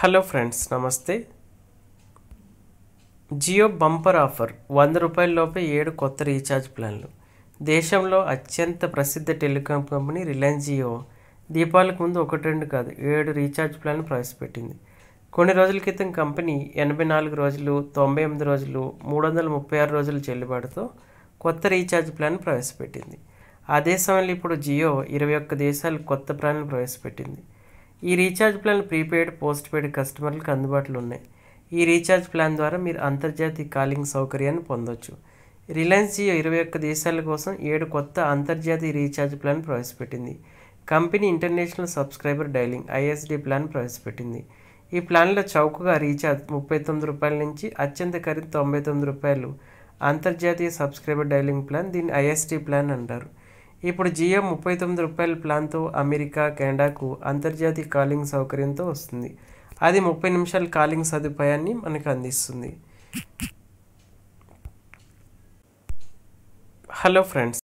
hello friends నమస్తే Jio bumper offer వంద రూపాయలలోపే ఏడు కొత్త రీఛార్జ్ ప్లాన్లు దేశంలో అత్యంత ప్రసిద్ధ టెలికాం కంపెనీ రిలయన్స్ జియో దీపావళికి ముందు ఒకటి రెండు కాదు ఏడు రీఛార్జ్ ప్లాన్లు ప్రవేశపెట్టింది కొన్ని రోజుల క్రితం కంపెనీ ఎనభై నాలుగు రోజులు తొంభై ఎనిమిది రోజులు మూడు వందల ముప్పై ఆరు రోజులు చెల్లుబాటుతో కొత్త రీఛార్జ్ ప్లాన్ ప్రవేశపెట్టింది అదే సమయంలో ఇప్పుడు జియో ఇరవై ఒక్క దేశాలు కొత్త ప్లాన్లు ప్రవేశపెట్టింది ఈ recharge plan prepaid postpaid కస్టమర్లకు అందుబాటులో ఉన్నాయి ఈ రీఛార్జ్ ప్లాన్ ద్వారా మీరు అంతర్జాతీయ కాలింగ్ సౌకర్యాన్ని పొందొచ్చు రిలయన్స్ జియో ఇరవై ఒక్క దేశాల కోసం ఏడు కొత్త అంతర్జాతీయ రీఛార్జ్ ప్లాన్ ప్రవేశపెట్టింది company international subscriber dialing ISD plan ప్రవేశపెట్టింది ఈ ప్లాన్లో చౌకగా రీఛార్జ్ ముప్పై తొమ్మిది రూపాయల నుంచి అత్యంత ఖరీదు తొంభై తొమ్మిది రూపాయలు అంతర్జాతీయ సబ్స్క్రైబర్ డైలింగ్ ప్లాన్ దీన్ని ఐఎస్డి ప్లాన్ అంటారు ఇప్పుడు జియో ముప్పై తొమ్మిది రూపాయల ప్లాన్తో అమెరికా కెనడాకు అంతర్జాతీయ కాలింగ్ సౌకర్యంతో వస్తుంది అది ముప్పై నిమిషాల కాలింగ్ సదుపాయాన్ని మనకు అందిస్తుంది హలో ఫ్రెండ్స్